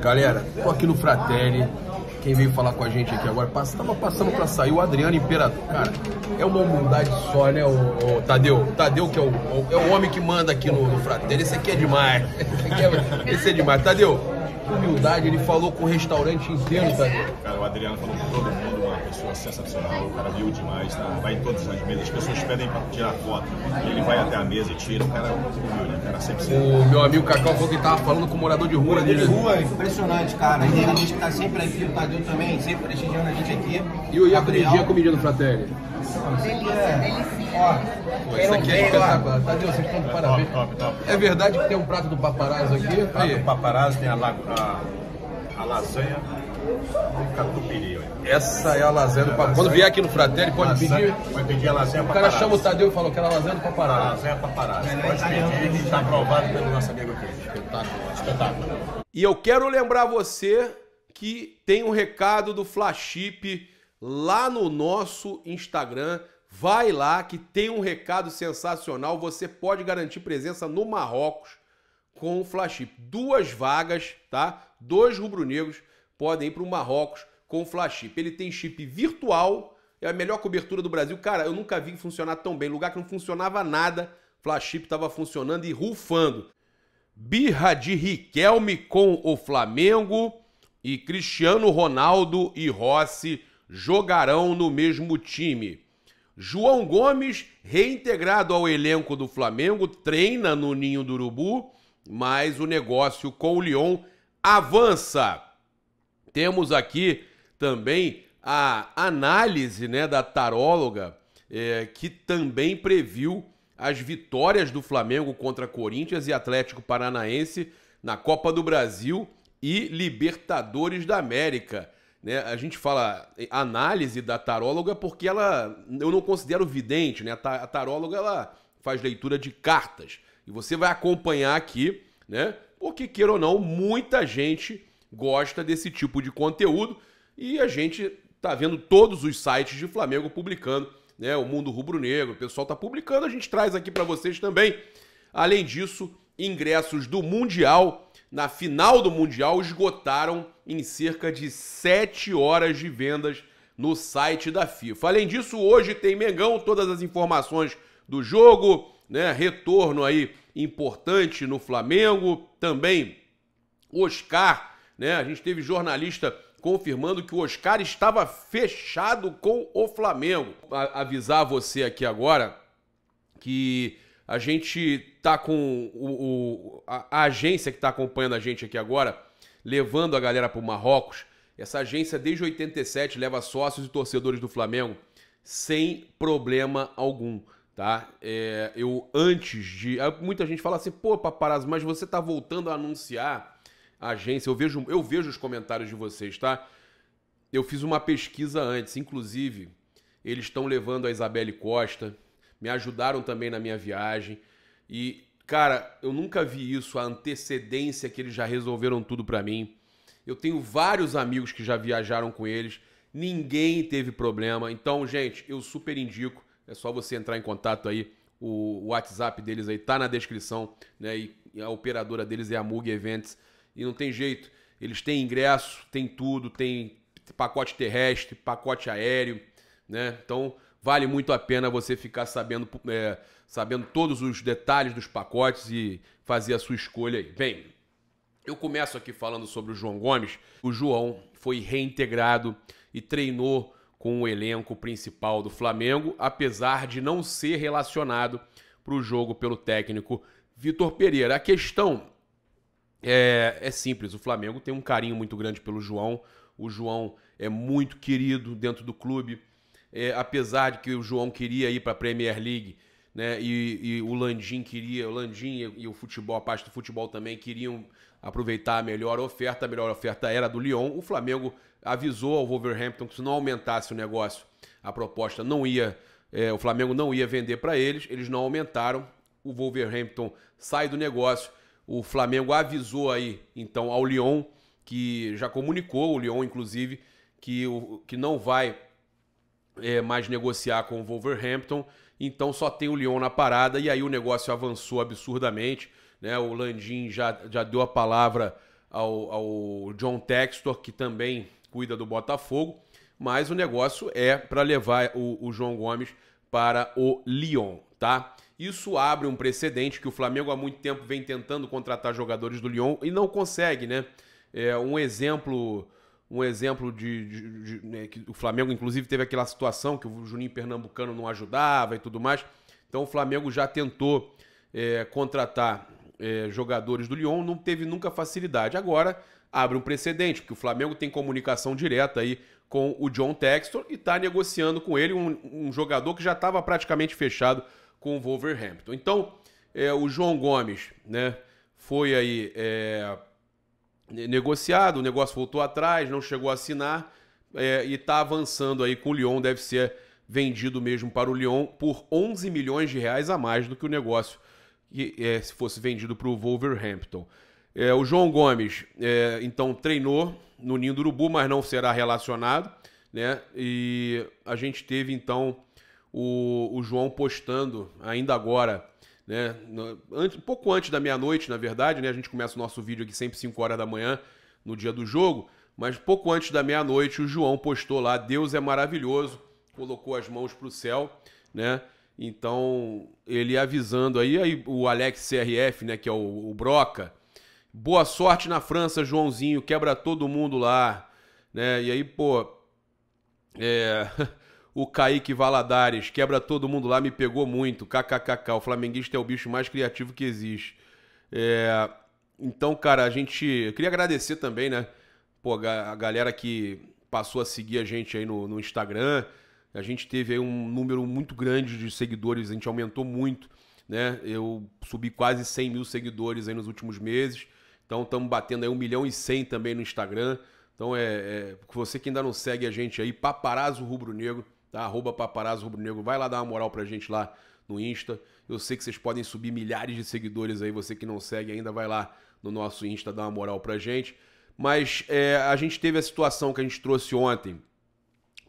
Galera, tô aqui no Fratelli. Quem veio falar com a gente aqui agora, pass tava passando pra sair o Adriano Imperador. Cara, é uma humildade só, né, o, o Tadeu? Tadeu, que é o, o, é o homem que manda aqui no, no Fratelli. Esse aqui é demais. Esse, aqui é, esse é demais. Tadeu, humildade, ele falou com o restaurante inteiro, Tadeu. Cara, o Adriano falou com todo mundo pessoa sensacional, o cara viu demais, tá? vai em todas as mesas, as pessoas pedem para tirar foto, ele vai até a mesa e tira, o cara é humilde, né? o cara sempre O meu amigo Cacau falou que estava falando com o morador de rua né, ali. De rua, impressionante, cara, ele a gente que tá sempre aqui, o Tadeu também, sempre prestigiando a gente aqui. E o Iaprendi a comidinha do Fratelli? Delícia, é- delícia. Ó, isso aqui é espetacular. Tadeu, tá vocês estão de parabéns. Top, top, top. É verdade que tem um prato do paparazzo aqui? Prato do paparazzo, tem a, a, a lasanha, essa é a lasanha do Quando vier aqui no Fratelli, pode lasanha, pedir. Pode pedir a lasanha O cara chama o Tadeu e falou que era é a lasanha do papará. A lasanha papará. Pode pedir, está aprovado pelo nosso amigo aqui. Espetáculo. Espetáculo. E eu quero lembrar você que tem um recado do Flaship lá no nosso Instagram. Vai lá que tem um recado sensacional. Você pode garantir presença no Marrocos com o Flaship. Duas vagas, tá? Dois rubro-negros podem ir para o Marrocos com o Flash Chip. Ele tem chip virtual, é a melhor cobertura do Brasil. Cara, eu nunca vi funcionar tão bem. Lugar que não funcionava nada, Flash Chip estava funcionando e rufando. Birra de Riquelme com o Flamengo e Cristiano Ronaldo e Rossi jogarão no mesmo time. João Gomes, reintegrado ao elenco do Flamengo, treina no Ninho do Urubu, mas o negócio com o Lyon avança. Temos aqui também a análise né, da taróloga, é, que também previu as vitórias do Flamengo contra Corinthians e Atlético Paranaense na Copa do Brasil e Libertadores da América. Né? A gente fala é, análise da taróloga porque ela eu não considero vidente, né? A taróloga ela faz leitura de cartas e você vai acompanhar aqui, né? Porque queira ou não, muita gente gosta desse tipo de conteúdo e a gente tá vendo todos os sites de Flamengo publicando, né? O Mundo Rubro Negro, o pessoal tá publicando, a gente traz aqui para vocês também. Além disso, ingressos do Mundial, na final do Mundial, esgotaram em cerca de 7 horas de vendas no site da FIFA. Além disso, hoje tem Mengão, todas as informações do jogo, né? Retorno aí importante no Flamengo, também Oscar né? A gente teve jornalista confirmando que o Oscar estava fechado com o Flamengo. A avisar você aqui agora que a gente tá com o, o a, a, agência que está acompanhando a gente aqui agora, levando a galera para o Marrocos. Essa agência desde 87 leva sócios e torcedores do Flamengo sem problema algum, tá? É, eu antes de muita gente fala assim, pô, paparazzo, mas você tá voltando a anunciar agência. Eu vejo, eu vejo os comentários de vocês, tá? Eu fiz uma pesquisa antes, inclusive, eles estão levando a Isabelle Costa, me ajudaram também na minha viagem. E, cara, eu nunca vi isso, a antecedência que eles já resolveram tudo para mim. Eu tenho vários amigos que já viajaram com eles, ninguém teve problema. Então, gente, eu super indico, é só você entrar em contato aí. O WhatsApp deles aí tá na descrição, né? E a operadora deles é a Mug Events. E não tem jeito. Eles têm ingresso, tem tudo, tem pacote terrestre, pacote aéreo, né? Então vale muito a pena você ficar sabendo, é, sabendo todos os detalhes dos pacotes e fazer a sua escolha aí. Bem, eu começo aqui falando sobre o João Gomes. O João foi reintegrado e treinou com o elenco principal do Flamengo, apesar de não ser relacionado para o jogo pelo técnico Vitor Pereira. A questão é, é simples, o Flamengo tem um carinho muito grande pelo João. O João é muito querido dentro do clube. É, apesar de que o João queria ir para a Premier League, né? E, e, o Landim queria, o Landim e, e, o futebol, a parte do futebol também queriam aproveitar a melhor oferta. A melhor oferta era do Lyon. O Flamengo avisou ao Wolverhampton que se não aumentasse o negócio, a proposta não ia, é, o Flamengo não ia vender para eles. Eles não aumentaram. O Wolverhampton sai do negócio o Flamengo avisou aí, então, ao Lyon, que já comunicou, o Lyon, inclusive, que, o, que não vai é, mais negociar com o Wolverhampton. Então só tem o Lyon na parada e aí o negócio avançou absurdamente. Né? O Landim já, já deu a palavra ao, ao John Textor, que também cuida do Botafogo. Mas o negócio é para levar o, o João Gomes para o Lyon, tá? Isso abre um precedente que o Flamengo há muito tempo vem tentando contratar jogadores do Lyon e não consegue, né? É um exemplo, um exemplo de, de, de né, que o Flamengo inclusive teve aquela situação que o Juninho Pernambucano não ajudava e tudo mais. Então o Flamengo já tentou é, contratar é, jogadores do Lyon, não teve nunca facilidade. Agora abre um precedente, porque o Flamengo tem comunicação direta aí com o John Textor e está negociando com ele um, um jogador que já estava praticamente fechado com o Wolverhampton. Então, é, o João Gomes né, foi aí é, negociado, o negócio voltou atrás, não chegou a assinar é, e está avançando aí com o Lyon, deve ser vendido mesmo para o Lyon por 11 milhões de reais a mais do que o negócio que, é, se fosse vendido para o Wolverhampton. É, o João Gomes, é, então, treinou no Ninho do Urubu, mas não será relacionado. Né? E a gente teve, então, o, o João postando ainda agora, né? Antes, pouco antes da meia-noite, na verdade, né? A gente começa o nosso vídeo aqui sempre 5 horas da manhã, no dia do jogo. Mas pouco antes da meia-noite, o João postou lá: Deus é maravilhoso, colocou as mãos para o céu, né? Então, ele avisando aí, aí o Alex CRF, né, que é o, o Broca. Boa sorte na França, Joãozinho, quebra todo mundo lá, né? E aí, pô, é, O Kaique Valadares, quebra todo mundo lá, me pegou muito. KKKK, o flamenguista é o bicho mais criativo que existe. É... Então, cara, a gente. Eu queria agradecer também, né? Pô, a galera que passou a seguir a gente aí no, no Instagram. A gente teve aí um número muito grande de seguidores, a gente aumentou muito, né? Eu subi quase 100 mil seguidores aí nos últimos meses. Então, estamos batendo aí 1 milhão e 100 também no Instagram. Então, é, é, você que ainda não segue a gente aí, Paparazzo Rubro Negro, tá? Arroba paparazzo rubro negro, vai lá dar uma moral pra gente lá no Insta. Eu sei que vocês podem subir milhares de seguidores aí, você que não segue ainda, vai lá no nosso Insta dar uma moral pra gente. Mas é, a gente teve a situação que a gente trouxe ontem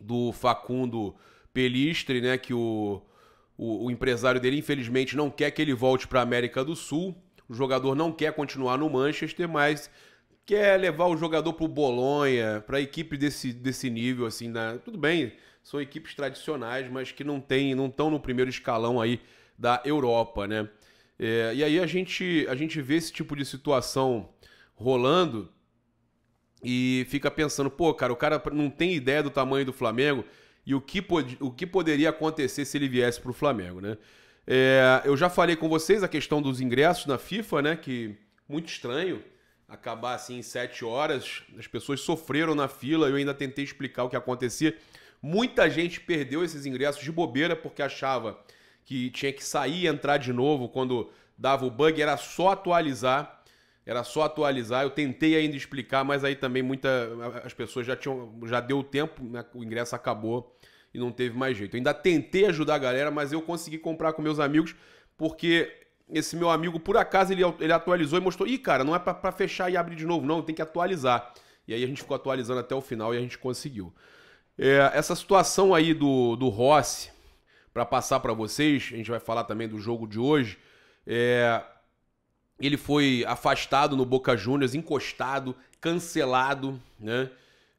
do Facundo Pelistre, né? Que o, o, o empresário dele, infelizmente, não quer que ele volte para América do Sul. O jogador não quer continuar no Manchester, mas quer levar o jogador para o Bolonha, para equipe desse, desse nível, assim, né? Tudo bem, são equipes tradicionais, mas que não tem, não estão no primeiro escalão aí da Europa, né? É, e aí a gente, a gente vê esse tipo de situação rolando e fica pensando, pô, cara, o cara não tem ideia do tamanho do Flamengo e o que, pod o que poderia acontecer se ele viesse para o Flamengo, né? É, eu já falei com vocês a questão dos ingressos na FIFA, né? Que muito estranho acabar assim em sete horas. As pessoas sofreram na fila, eu ainda tentei explicar o que acontecia. Muita gente perdeu esses ingressos de bobeira porque achava que tinha que sair e entrar de novo quando dava o bug, era só atualizar. Era só atualizar. Eu tentei ainda explicar, mas aí também muita as pessoas já tinham já deu tempo, né? o ingresso acabou e não teve mais jeito. Eu ainda tentei ajudar a galera, mas eu consegui comprar com meus amigos porque esse meu amigo por acaso ele, ele atualizou e mostrou, ih, cara, não é para fechar e abrir de novo, não, tem que atualizar. E aí a gente ficou atualizando até o final e a gente conseguiu. É, essa situação aí do, do Rossi, para passar para vocês, a gente vai falar também do jogo de hoje. É, ele foi afastado no Boca Juniors, encostado, cancelado né,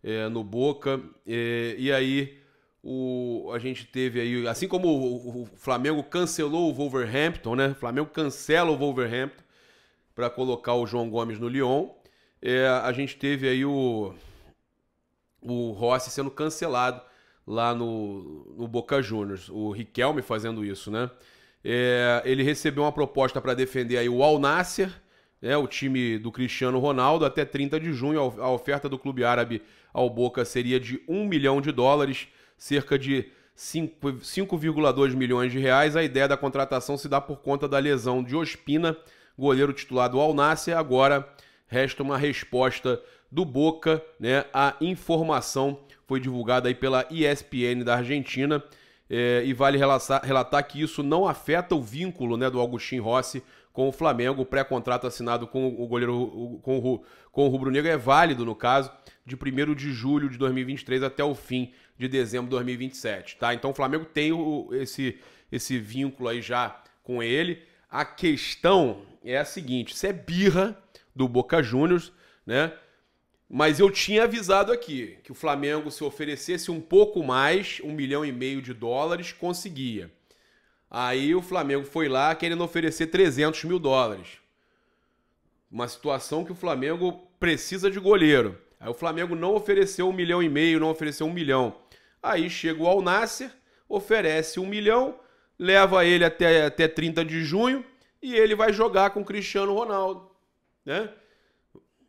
é, no Boca. É, e aí o, a gente teve aí, assim como o, o Flamengo cancelou o Wolverhampton, né? O Flamengo cancela o Wolverhampton para colocar o João Gomes no Lyon. É, a gente teve aí o, o Rossi sendo cancelado lá no, no Boca Juniors, o Riquelme fazendo isso, né? É, ele recebeu uma proposta para defender aí o Al Nasser, né, o time do Cristiano Ronaldo, até 30 de junho. A oferta do clube árabe ao Boca seria de 1 milhão de dólares, cerca de 5,2 milhões de reais. A ideia da contratação se dá por conta da lesão de Ospina, goleiro titular do Al Nasser. Agora resta uma resposta do Boca, né? A informação foi divulgada aí pela ESPN da Argentina é, e vale relatar, relatar, que isso não afeta o vínculo né, do Agostinho Rossi com o Flamengo. O pré-contrato assinado com o goleiro com o, com o Rubro Negro é válido, no caso, de 1 de julho de 2023 até o fim de dezembro de 2027. Tá? Então o Flamengo tem o, esse, esse vínculo aí já com ele. A questão é a seguinte: se é birra do Boca Juniors, né? Mas eu tinha avisado aqui que o Flamengo, se oferecesse um pouco mais, um milhão e meio de dólares, conseguia. Aí o Flamengo foi lá querendo oferecer 300 mil dólares. Uma situação que o Flamengo precisa de goleiro. Aí o Flamengo não ofereceu um milhão e meio, não ofereceu um milhão. Aí chega o Alnasser, oferece um milhão, leva ele até, até 30 de junho e ele vai jogar com o Cristiano Ronaldo. Né?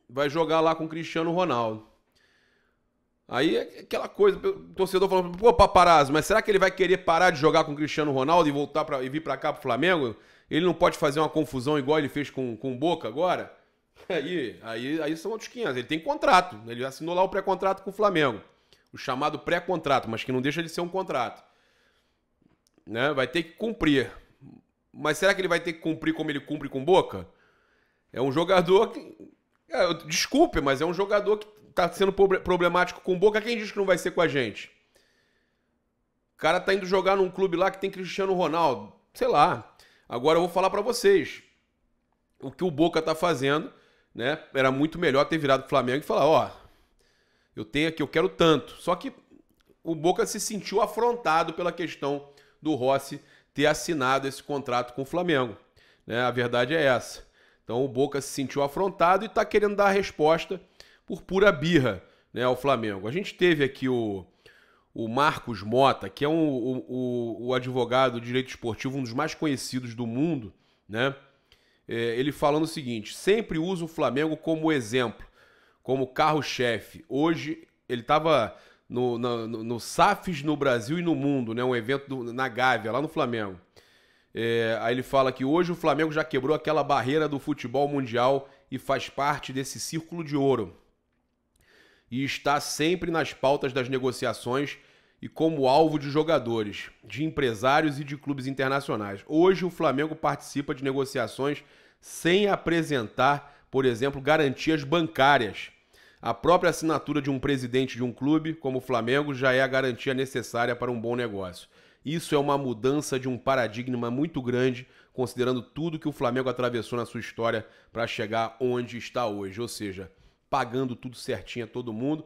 vai jogar lá com o Cristiano Ronaldo. Aí é aquela coisa, o torcedor falando, pô, paparazzo, mas será que ele vai querer parar de jogar com o Cristiano Ronaldo e voltar pra, e vir para cá pro Flamengo? Ele não pode fazer uma confusão igual ele fez com, com o Boca agora? Aí, aí, aí são outros 500. Ele tem contrato, ele assinou lá o pré-contrato com o Flamengo. O chamado pré-contrato, mas que não deixa de ser um contrato. Né? Vai ter que cumprir. Mas será que ele vai ter que cumprir como ele cumpre com Boca? É um jogador que é, desculpe, mas é um jogador que tá sendo problemático com o Boca. Quem diz que não vai ser com a gente? O cara tá indo jogar num clube lá que tem Cristiano Ronaldo. Sei lá. Agora eu vou falar para vocês. O que o Boca tá fazendo, né? Era muito melhor ter virado o Flamengo e falar, ó, eu tenho aqui, eu quero tanto. Só que o Boca se sentiu afrontado pela questão do Rossi ter assinado esse contrato com o Flamengo. Né? A verdade é essa. Então o Boca se sentiu afrontado e está querendo dar a resposta por pura birra né, ao Flamengo. A gente teve aqui o, o Marcos Mota, que é um, o, o, advogado de direito esportivo, um dos mais conhecidos do mundo, né? É, ele falando o seguinte: sempre usa o Flamengo como exemplo, como carro-chefe. Hoje ele estava no, no, no, no SAFES no Brasil e no mundo, né? Um evento do, na Gávea, lá no Flamengo. É, aí ele fala que hoje o Flamengo já quebrou aquela barreira do futebol mundial e faz parte desse círculo de ouro. E está sempre nas pautas das negociações e como alvo de jogadores, de empresários e de clubes internacionais. Hoje o Flamengo participa de negociações sem apresentar, por exemplo, garantias bancárias. A própria assinatura de um presidente de um clube, como o Flamengo, já é a garantia necessária para um bom negócio. Isso é uma mudança de um paradigma muito grande, considerando tudo que o Flamengo atravessou na sua história para chegar onde está hoje, ou seja, pagando tudo certinho a todo mundo.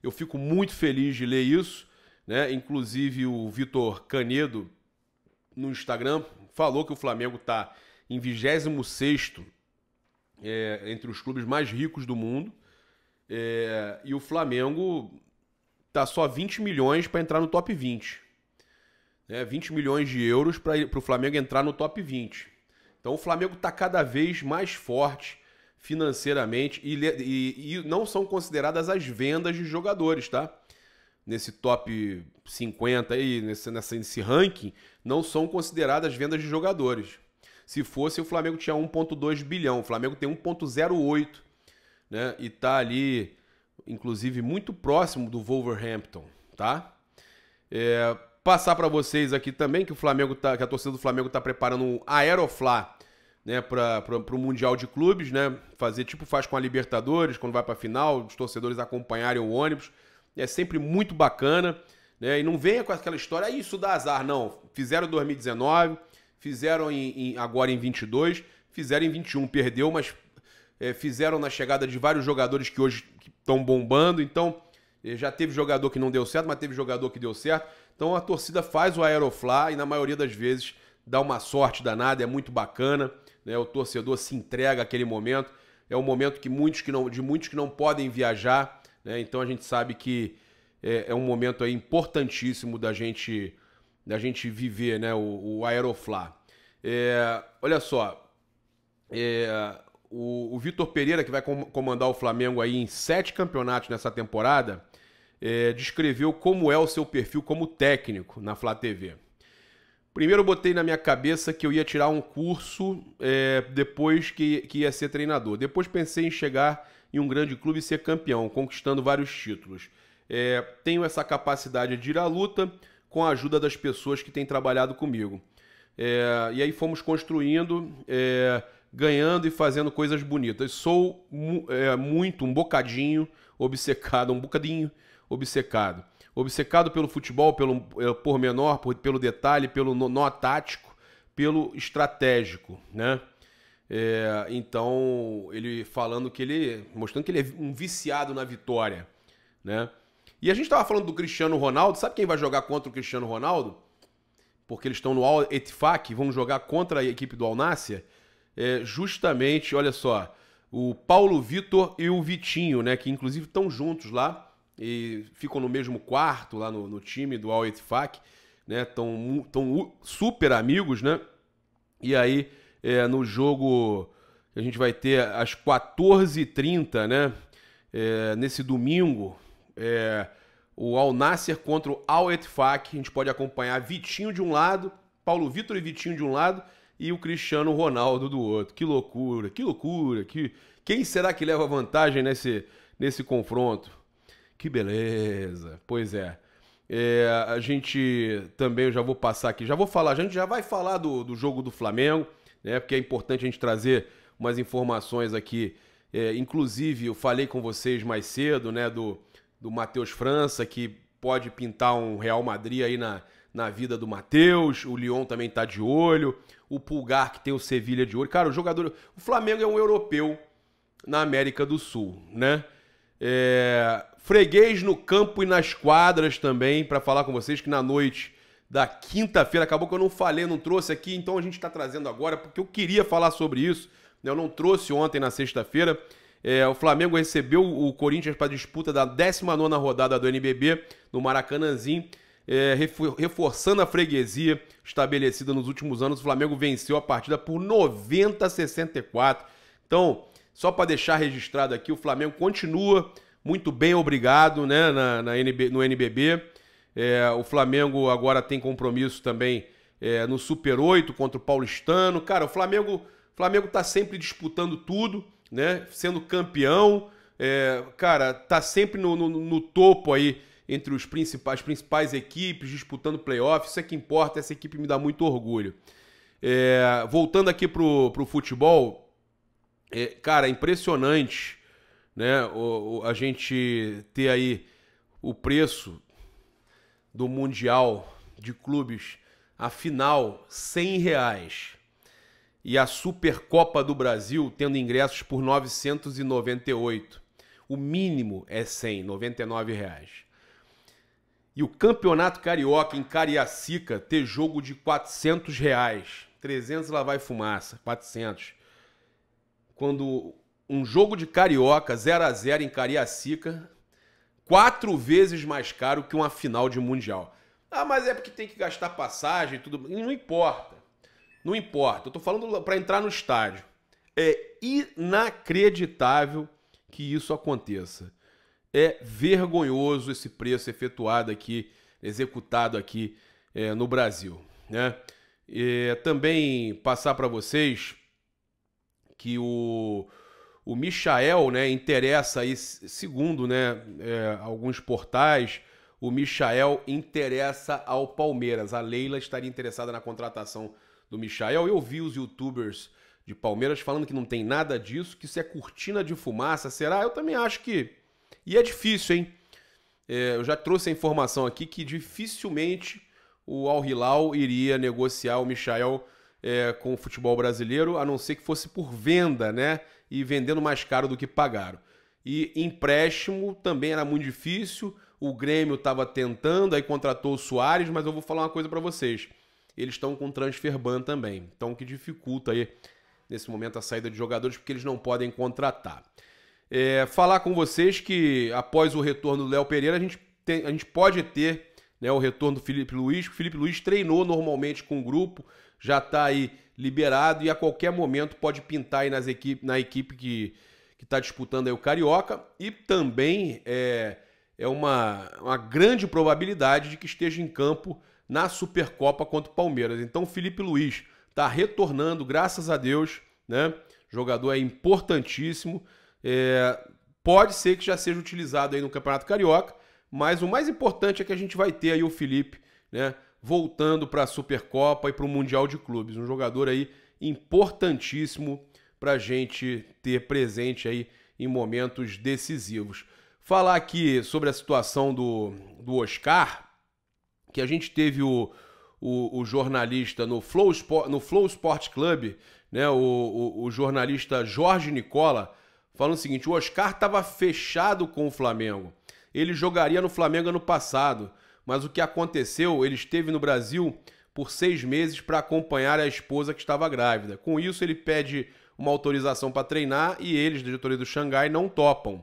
Eu fico muito feliz de ler isso, né? Inclusive o Vitor Canedo no Instagram falou que o Flamengo está em 26 é, entre os clubes mais ricos do mundo. É, e o Flamengo tá só 20 milhões para entrar no top 20 né, 20 milhões de euros para o Flamengo entrar no top 20. Então o Flamengo está cada vez mais forte financeiramente e, e, e, não são consideradas as vendas de jogadores, tá? Nesse top 50 aí, nesse, nessa, nesse ranking, não são consideradas vendas de jogadores. Se fosse, o Flamengo tinha 1,2 bilhão. O Flamengo tem 1,08, né? E está ali, inclusive, muito próximo do Wolverhampton, tá? É, Passar para vocês aqui também que o Flamengo tá, que a torcida do Flamengo está preparando um Aeroflá, né, para o Mundial de Clubes, né? Fazer tipo faz com a Libertadores, quando vai para a final, os torcedores acompanharem o ônibus. É sempre muito bacana, né? E não venha com aquela história, ah, isso dá azar, não. Fizeram 2019, fizeram em, em, agora em 22, fizeram em 21, perdeu, mas é, fizeram na chegada de vários jogadores que hoje estão bombando. Então, eh, já teve jogador que não deu certo, mas teve jogador que deu certo. Então a torcida faz o Aeroflá e na maioria das vezes dá uma sorte danada, é muito bacana, né? O torcedor se entrega àquele momento. É um momento que muitos que não, de muitos que não podem viajar, né? Então a gente sabe que é, é um momento aí importantíssimo da gente da gente viver, né? O, o Aeroflá. É, olha só, é, o, o Vitor Pereira que vai comandar o Flamengo aí em sete campeonatos nessa temporada é, descreveu como é o seu perfil como técnico na Flá TV. Primeiro eu botei na minha cabeça que eu ia tirar um curso é, depois que, que ia ser treinador. Depois pensei em chegar em um grande clube e ser campeão, conquistando vários títulos. É, tenho essa capacidade de ir à luta com a ajuda das pessoas que têm trabalhado comigo. É, e aí fomos construindo, é, ganhando e fazendo coisas bonitas. Sou mu é, muito um bocadinho obcecado, um bocadinho obcecado. Obcecado pelo futebol, pelo eh, pormenor, pelo detalhe, pelo nó tático, pelo estratégico, né? É, então, ele falando que ele. mostrando que ele é um viciado na vitória, né? E a gente estava falando do Cristiano Ronaldo. Sabe quem vai jogar contra o Cristiano Ronaldo? Porque eles estão no Al Ettifaq, vão jogar contra a equipe do Al É justamente, olha só, o Paulo Vitor e o Vitinho, né? Que inclusive estão juntos lá e ficam no mesmo quarto lá no, no time do Al Ettifaq, né? Tão, tão super amigos, né? E aí é, no jogo a gente vai ter às 14h30, né? É, nesse domingo, é, o Al Nasser contra o Al Ettifaq. A gente pode acompanhar Vitinho de um lado, Paulo Vitor e Vitinho de um lado e o Cristiano Ronaldo do outro. Que loucura, que loucura. Que... Quem será que leva vantagem nesse, nesse confronto? Que beleza. Pois é. é. A gente também, eu já vou passar aqui, já vou falar, a gente já vai falar do, do jogo do Flamengo, né? Porque é importante a gente trazer umas informações aqui. É, inclusive, eu falei com vocês mais cedo, né, do, do Matheus França, que pode pintar um Real Madrid aí na, na vida do Matheus, o Lyon também tá de olho, o Pulgar que tem o Sevilha de olho. Cara, o jogador. O Flamengo é um europeu na América do Sul, né? É, Freguês no campo e nas quadras também, para falar com vocês que na noite da quinta-feira, acabou que eu não falei, não trouxe aqui, então a gente está trazendo agora, porque eu queria falar sobre isso, né? eu não trouxe ontem na sexta-feira. É, o Flamengo recebeu o Corinthians para disputa da 19 rodada do NBB no Maracanãzinho. É, reforçando a freguesia estabelecida nos últimos anos. O Flamengo venceu a partida por 90 a 64. Então, só para deixar registrado aqui, o Flamengo continua muito bem obrigado né, na, na NB, no NBB. É, o Flamengo agora tem compromisso também é, no Super 8 contra o Paulistano. Cara, o Flamengo Flamengo tá sempre disputando tudo, né? Sendo campeão, é, cara, tá sempre no, no, no, topo aí entre os principais, as principais equipes, disputando playoffs. Isso é que importa, essa equipe me dá muito orgulho. É, voltando aqui pro, pro futebol, é, cara, impressionante né? O, o, a gente ter aí o preço do Mundial de Clubes, a final, 100 reais. E a Supercopa do Brasil tendo ingressos por 998. O mínimo é 100, 99 reais. E o Campeonato Carioca em Cariacica ter jogo de 400 reais. 300 lá vai fumaça, 400. Quando um jogo de carioca 0 a 0 em Cariacica quatro vezes mais caro que uma final de mundial. Ah, mas é porque tem que gastar passagem e tudo. Não importa. Não importa. Eu tô falando para entrar no estádio. É inacreditável que isso aconteça. É vergonhoso esse preço efetuado aqui, executado aqui é, no Brasil. Né? também passar para vocês que o o Michael, né, interessa aí, segundo né, é, alguns portais, o Michael interessa ao Palmeiras. A Leila estaria interessada na contratação do Michael. Eu vi os youtubers de Palmeiras falando que não tem nada disso, que isso é cortina de fumaça. Será? Eu também acho que. E é difícil, hein? É, eu já trouxe a informação aqui que dificilmente o Al Hilal iria negociar o Michael é, com o futebol brasileiro, a não ser que fosse por venda, né? e vendendo mais caro do que pagaram. E empréstimo também era muito difícil. O Grêmio estava tentando, aí contratou o Soares, mas eu vou falar uma coisa para vocês. Eles estão com transfer ban também, então que dificulta aí nesse momento a saída de jogadores porque eles não podem contratar. É, falar com vocês que após o retorno do Léo Pereira, a gente, tem, a gente pode ter né, o retorno do Felipe Luiz. O Felipe Luiz treinou normalmente com o grupo, já está aí liberado e a qualquer momento pode pintar aí nas equipe, na equipe que está disputando aí o Carioca. E também é, é uma, uma grande probabilidade de que esteja em campo na Supercopa contra o Palmeiras. Então o Felipe Luiz está retornando, graças a Deus, né? jogador é importantíssimo. É, pode ser que já seja utilizado aí no Campeonato Carioca, mas o mais importante é que a gente vai ter aí o Felipe, né? voltando para a Supercopa e para o Mundial de Clubes. Um jogador aí importantíssimo para a gente ter presente aí em momentos decisivos. Falar aqui sobre a situação do, do Oscar, que a gente teve o, o, o jornalista no Flow Sport, no Flow Sport Club, né, o, o, o jornalista Jorge Nicola, falando o seguinte: o Oscar estava fechado com o Flamengo. Ele jogaria no Flamengo ano passado mas o que aconteceu, ele esteve no Brasil por seis meses para acompanhar a esposa que estava grávida. Com isso, ele pede uma autorização para treinar e eles, da diretoria do Xangai, não topam.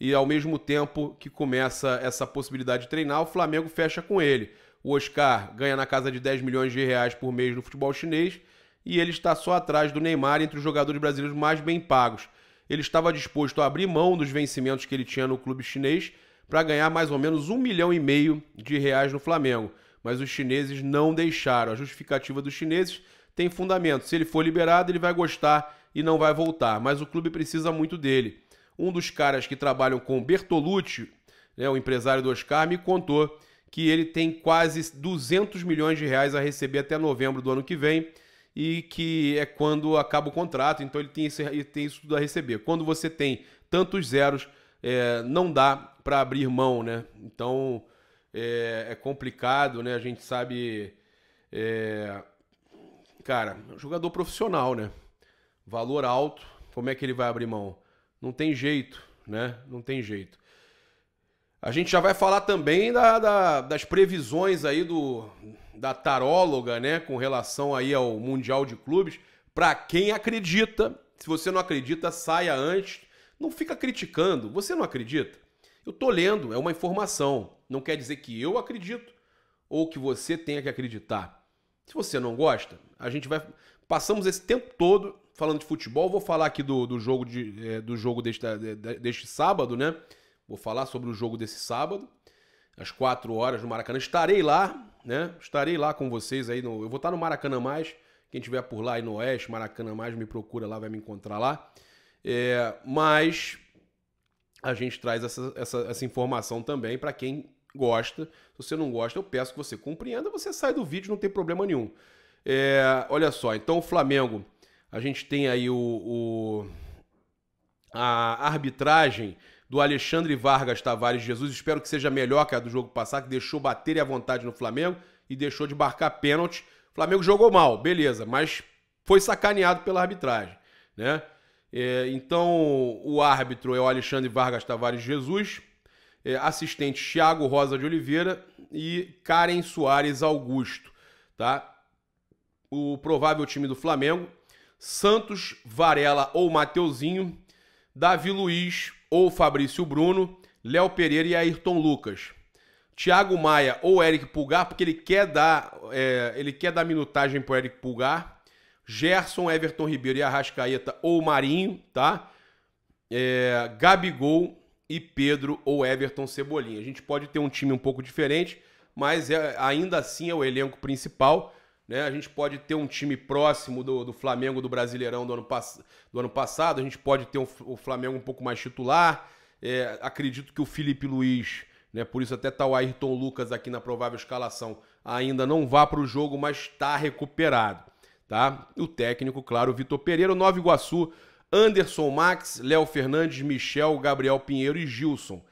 E ao mesmo tempo que começa essa possibilidade de treinar, o Flamengo fecha com ele. O Oscar ganha na casa de 10 milhões de reais por mês no futebol chinês e ele está só atrás do Neymar entre os jogadores brasileiros mais bem pagos. Ele estava disposto a abrir mão dos vencimentos que ele tinha no clube chinês para ganhar mais ou menos um milhão e meio de reais no Flamengo. Mas os chineses não deixaram. A justificativa dos chineses tem fundamento. Se ele for liberado, ele vai gostar e não vai voltar. Mas o clube precisa muito dele. Um dos caras que trabalham com Bertolucci, né, o empresário do Oscar, me contou que ele tem quase 200 milhões de reais a receber até novembro do ano que vem e que é quando acaba o contrato, então ele tem, esse, ele tem isso tudo a receber. Quando você tem tantos zeros, é, não dá para abrir mão, né? Então é, é, complicado, né? A gente sabe, é, cara, jogador profissional, né? Valor alto, como é que ele vai abrir mão? Não tem jeito, né? Não tem jeito. A gente já vai falar também da, da, das previsões aí do da taróloga, né, com relação aí ao mundial de clubes. Para quem acredita, se você não acredita, saia antes. Não fica criticando. Você não acredita? Eu estou lendo, é uma informação. Não quer dizer que eu acredito ou que você tenha que acreditar. Se você não gosta, a gente vai. Passamos esse tempo todo falando de futebol. Vou falar aqui do, do jogo, de, é, do jogo deste, deste sábado, né? Vou falar sobre o jogo desse sábado, às 4 horas no Maracanã. Estarei lá, né? Estarei lá com vocês aí. No... Eu vou estar no Maracanã Mais. Quem tiver por lá aí no Oeste, Maracanã Mais, me procura lá, vai me encontrar lá. É, mas a gente traz essa, essa, essa informação também para quem gosta. Se você não gosta, eu peço que você compreenda, você sai do vídeo, não tem problema nenhum. É, olha só, então o Flamengo, a gente tem aí o, o a arbitragem do Alexandre Vargas Tavares Jesus. Espero que seja melhor que a do jogo passado, que deixou bater à vontade no Flamengo e deixou de marcar pênalti. O Flamengo jogou mal, beleza, mas foi sacaneado pela arbitragem, né? É, então, o árbitro é o Alexandre Vargas Tavares Jesus, é, assistente Thiago Rosa de Oliveira e Karen Soares Augusto, tá? O provável time do Flamengo, Santos, Varela ou Mateuzinho, Davi Luiz ou Fabrício Bruno, Léo Pereira e Ayrton Lucas. Thiago Maia ou Eric Pulgar, porque ele quer dar, é, ele quer dar minutagem pro Eric Pulgar, Gerson, Everton Ribeiro e Arrascaeta ou Marinho, tá? É, Gabigol e Pedro ou Everton Cebolinha. A gente pode ter um time um pouco diferente, mas é, ainda assim é o elenco principal. Né? A gente pode ter um time próximo do, do Flamengo do Brasileirão do ano, pass do ano passado, a gente pode ter um, o Flamengo um pouco mais titular. É, acredito que o Felipe Luiz, né, por isso até tá o Ayrton Lucas aqui na provável escalação, ainda não vá para o jogo, mas está recuperado tá? O técnico, claro, Vitor Pereira, Nova Iguaçu, Anderson Max, Léo Fernandes, Michel, Gabriel Pinheiro e Gilson.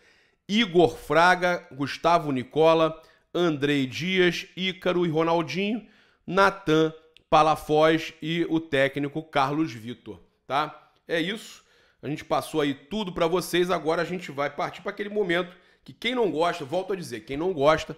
Igor Fraga, Gustavo Nicola, Andrei Dias, Ícaro e Ronaldinho, Natan, Palafoz e o técnico Carlos Vitor, tá? É isso. A gente passou aí tudo para vocês, agora a gente vai partir para aquele momento que quem não gosta, volto a dizer, quem não gosta,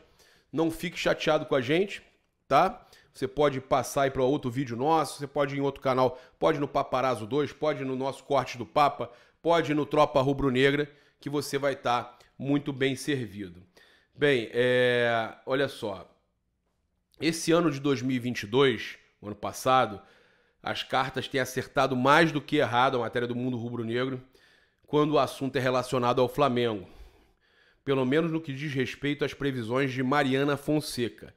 não fique chateado com a gente, tá? você pode passar aí para outro vídeo nosso, você pode ir em outro canal, pode no Paparazzo 2, pode no nosso Corte do Papa, pode no Tropa Rubro Negra, que você vai estar tá muito bem servido. Bem, é, olha só, esse ano de 2022, ano passado, as cartas têm acertado mais do que errado a matéria do mundo rubro-negro quando o assunto é relacionado ao Flamengo. Pelo menos no que diz respeito às previsões de Mariana Fonseca.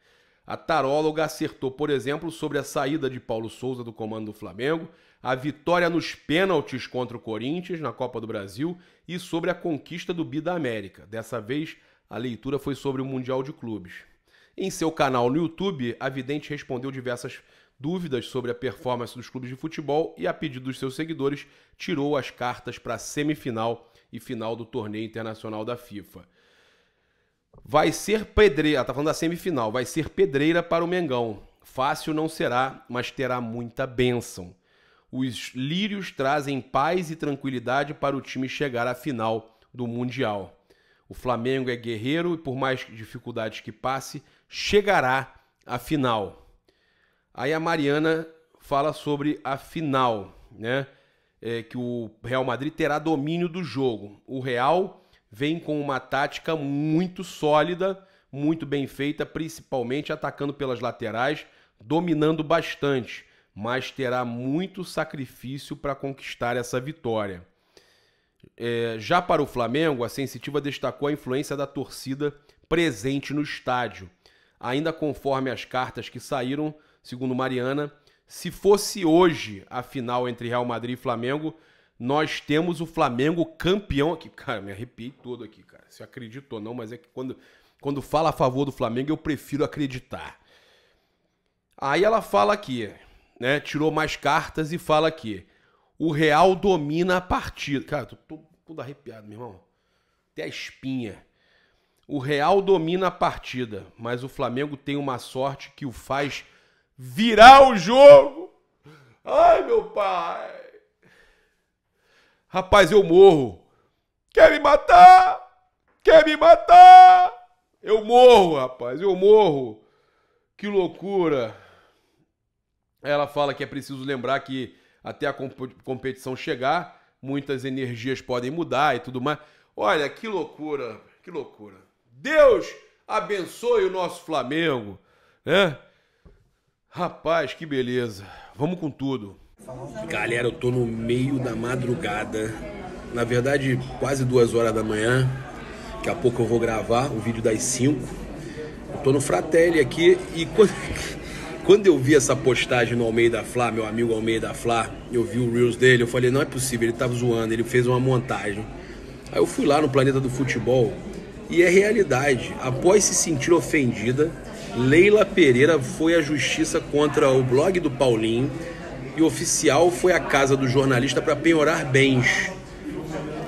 A taróloga acertou, por exemplo, sobre a saída de Paulo Souza do comando do Flamengo, a vitória nos pênaltis contra o Corinthians na Copa do Brasil e sobre a conquista do Bi da América. Dessa vez, a leitura foi sobre o Mundial de Clubes. Em seu canal no YouTube, a vidente respondeu diversas dúvidas sobre a performance dos clubes de futebol e, a pedido dos seus seguidores, tirou as cartas para a semifinal e final do torneio internacional da FIFA. Vai ser pedreira, tá falando da semifinal, vai ser pedreira para o Mengão. Fácil não será, mas terá muita bênção. Os lírios trazem paz e tranquilidade para o time chegar à final do Mundial. O Flamengo é guerreiro e, por mais dificuldades que passe, chegará à final. Aí a Mariana fala sobre a final, né? É que o Real Madrid terá domínio do jogo. O Real vem com uma tática muito sólida, muito bem feita, principalmente atacando pelas laterais, dominando bastante, mas terá muito sacrifício para conquistar essa vitória. É, já para o Flamengo, a Sensitiva destacou a influência da torcida presente no estádio. Ainda conforme as cartas que saíram, segundo Mariana, se fosse hoje a final entre Real Madrid e Flamengo, nós temos o Flamengo campeão aqui. Cara, me arrepiei todo aqui, cara. Se acredito ou não, mas é que quando, quando fala a favor do Flamengo, eu prefiro acreditar. Aí ela fala aqui, né? Tirou mais cartas e fala aqui. O Real domina a partida. Cara, tô, tô todo arrepiado, meu irmão. Até a espinha. O Real domina a partida, mas o Flamengo tem uma sorte que o faz virar o jogo. Ai, meu pai! Rapaz, eu morro. Quer me matar? Quer me matar? Eu morro, rapaz, eu morro. Que loucura. Ela fala que é preciso lembrar que até a competição chegar, muitas energias podem mudar e tudo mais. Olha, que loucura, que loucura. Deus abençoe o nosso Flamengo, né? Rapaz, que beleza. Vamos com tudo. Galera, eu tô no meio da madrugada, na verdade quase duas horas da manhã. Daqui a pouco eu vou gravar o vídeo das 5. Eu tô no Fratelli aqui e quando, quando eu vi essa postagem no Almeida Flá, meu amigo Almeida Flá, eu vi o Reels dele, eu falei, não é possível, ele tava tá zoando, ele fez uma montagem. Aí eu fui lá no Planeta do Futebol e é realidade. Após se sentir ofendida, Leila Pereira foi à justiça contra o blog do Paulinho e oficial foi à casa do jornalista para penhorar bens.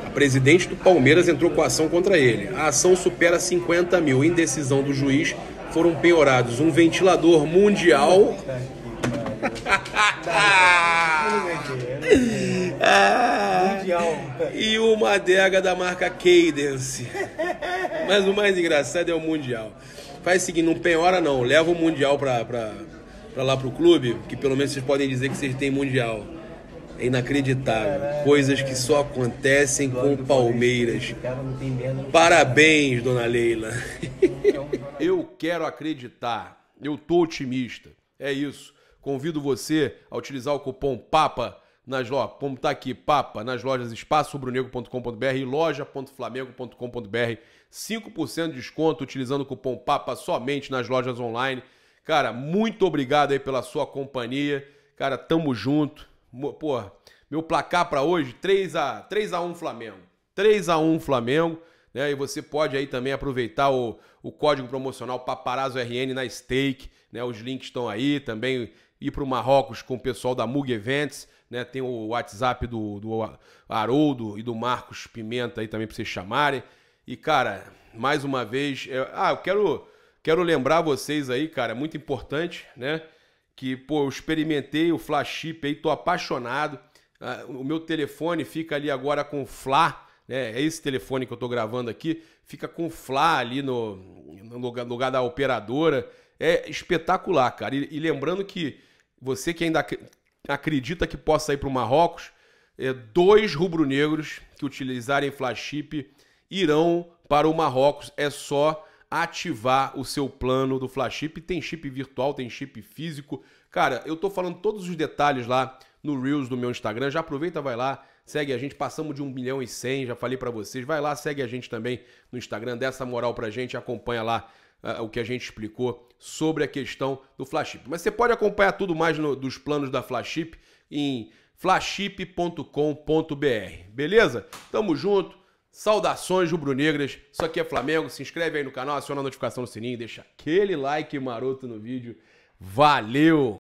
A presidente do Palmeiras entrou com ação contra ele. A ação supera 50 mil. Em decisão do juiz, foram penhorados um ventilador mundial. e uma adega da marca Cadence. Mas o mais engraçado é o mundial. Faz o seguinte, não penhora não, leva o mundial para pra para lá para o clube, que pelo menos vocês podem dizer que vocês têm mundial. É inacreditável. Coisas que só acontecem com o Palmeiras. Parabéns, dona Leila. Eu quero acreditar. Eu tô otimista. É isso. Convido você a utilizar o cupom PAPA nas lojas. Como tá aqui, PAPA, nas lojas espaçobrunegro.com.br e loja.flamengo.com.br. 5% de desconto utilizando o cupom PAPA somente nas lojas online. Cara, muito obrigado aí pela sua companhia. Cara, tamo junto. Pô, meu placar para hoje 3 a 3 a 1 Flamengo. 3 a 1 Flamengo, né? E você pode aí também aproveitar o, o código promocional Paparazzo RN na Stake, né? Os links estão aí também ir para o Marrocos com o pessoal da Mug Events, né? Tem o WhatsApp do, do Haroldo e do Marcos Pimenta aí também para vocês chamarem. E cara, mais uma vez, eu, é, ah, eu quero Quero lembrar vocês aí, cara, é muito importante, né? Que, pô, eu experimentei o Flash Chip aí, tô apaixonado. Ah, o meu telefone fica ali agora com Fla, né? É esse telefone que eu tô gravando aqui, fica com Fla ali no, no lugar, lugar da operadora. É espetacular, cara. E, e, lembrando que você que ainda acredita que possa ir para o Marrocos, é, dois rubro-negros que utilizarem Flash Chip irão para o Marrocos. É só ativar o seu plano do flaship Tem chip virtual, tem chip físico. Cara, eu tô falando todos os detalhes lá no Reels do meu Instagram. Já aproveita, vai lá, segue a gente. Passamos de 1 milhão e 100, já falei para vocês. Vai lá, segue a gente também no Instagram, dá essa moral pra gente, acompanha lá uh, o que a gente explicou sobre a questão do Flaship. Mas você pode acompanhar tudo mais no, dos planos da Flaship em flaship.com.br. Beleza? Tamo junto. Saudações rubro-negras, isso aqui é Flamengo, se inscreve aí no canal, aciona a notificação no sininho, deixa aquele like maroto no vídeo. Valeu!